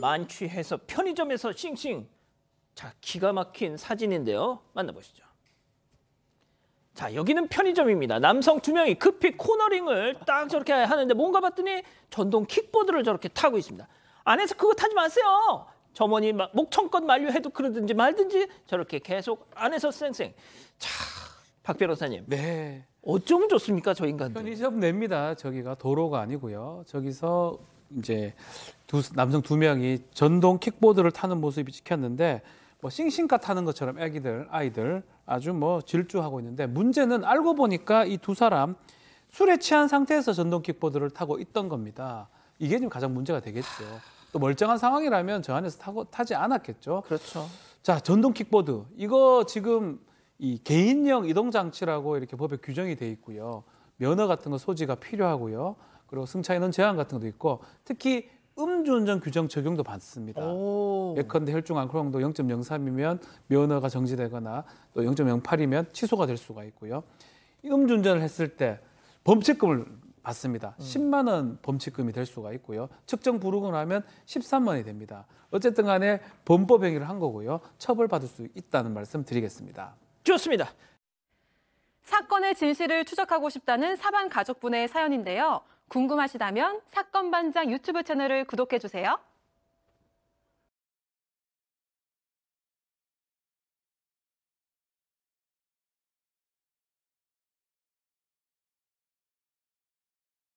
만취해서 편의점에서 싱싱. 자, 기가 막힌 사진인데요. 만나보시죠. 자, 여기는 편의점입니다. 남성 두 명이 급히 코너링을 딱 저렇게 하는데 뭔가 봤더니 전동 킥보드를 저렇게 타고 있습니다. 안에서 그거 타지 마세요. 점원이 목청껏 만류해도 그러든지 말든지 저렇게 계속 안에서 쌩쌩. 자, 박 변호사님. 네. 어쩜 좋습니까, 저 인간들. 편의점 냅니다. 저기가 도로가 아니고요. 저기서 이제 두, 남성 두 명이 전동 킥보드를 타는 모습이 찍혔는데 뭐 싱싱카 타는 것처럼 아기들 아이들 아주 뭐 질주하고 있는데 문제는 알고 보니까 이 두 사람 술에 취한 상태에서 전동 킥보드를 타고 있던 겁니다. 이게 지금 가장 문제가 되겠죠. 또 멀쩡한 상황이라면 저 안에서 타고 타지 않았겠죠. 그렇죠. 자, 전동 킥보드. 이거 지금 이 개인형 이동 장치라고 이렇게 법에 규정이 돼 있고요. 면허 같은 거 소지가 필요하고요. 그리고 승차에는 제한 같은 것도 있고 특히 음주운전 규정 적용도 받습니다. 예컨대 혈중 알코올 농도 0.03이면 면허가 정지되거나 또 0.08이면 취소가 될 수가 있고요. 음주운전을 했을 때 범칙금을 받습니다. 음. 10만 원 범칙금이 될 수가 있고요. 측정 부르고 나면 13만 원이 됩니다. 어쨌든 간에 범법 행위를 한 거고요. 처벌받을 수 있다는 말씀 드리겠습니다. 좋습니다. 사건의 진실을 추적하고 싶다는 사반 가족분의 사연인데요. 궁금하시다면 사건 반장 유튜브 채널을 구독해 주세요.